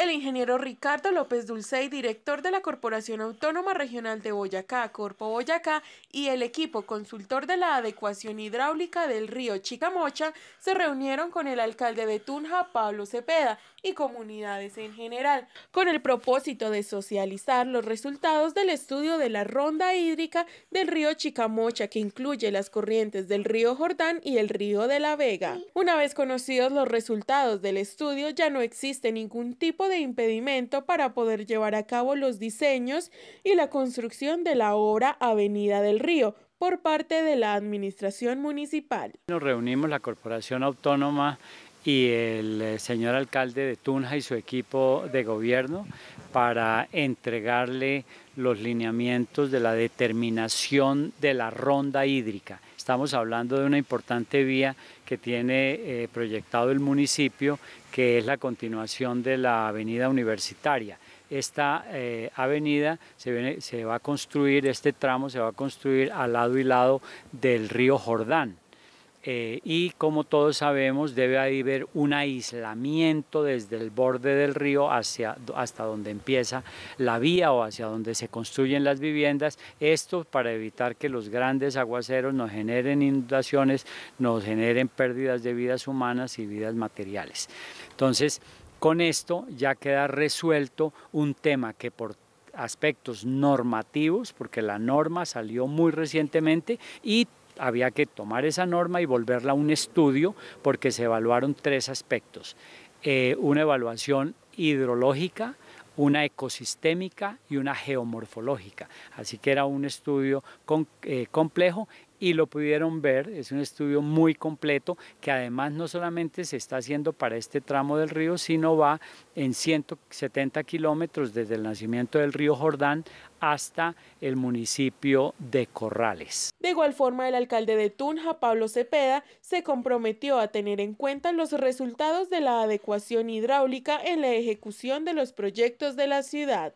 El ingeniero Ricardo López Dulcey, director de la Corporación Autónoma Regional de Boyacá, Corpo Boyacá, y el equipo consultor de la adecuación hidráulica del río Chicamocha, se reunieron con el alcalde de Tunja, Pablo Cepeda, y comunidades en general, con el propósito de socializar los resultados del estudio de la ronda hídrica del río Chicamocha, que incluye las corrientes del río Jordán y el río de la Vega. Una vez conocidos los resultados del estudio, ya no existe ningún tipo de impedimento para poder llevar a cabo los diseños y la construcción de la obra Avenida del Río por parte de la Administración Municipal. Nos reunimos la Corporación Autónoma y el eh, señor alcalde de Tunja y su equipo de gobierno para entregarle los lineamientos de la determinación de la ronda hídrica. Estamos hablando de una importante vía que tiene eh, proyectado el municipio, que es la continuación de la avenida universitaria. Esta eh, avenida se, se va a construir, este tramo se va a construir al lado y lado del río Jordán. Eh, y como todos sabemos debe haber un aislamiento desde el borde del río hacia, hasta donde empieza la vía o hacia donde se construyen las viviendas, esto para evitar que los grandes aguaceros nos generen inundaciones, nos generen pérdidas de vidas humanas y vidas materiales. Entonces, con esto ya queda resuelto un tema que por aspectos normativos, porque la norma salió muy recientemente, y había que tomar esa norma y volverla a un estudio porque se evaluaron tres aspectos. Eh, una evaluación hidrológica, una ecosistémica y una geomorfológica. Así que era un estudio eh, complejo y lo pudieron ver. Es un estudio muy completo que además no solamente se está haciendo para este tramo del río, sino va en 170 kilómetros desde el nacimiento del río Jordán hasta el municipio de Corrales. De igual forma, el alcalde de Tunja, Pablo Cepeda, se comprometió a tener en cuenta los resultados de la adecuación hidráulica en la ejecución de los proyectos de la ciudad.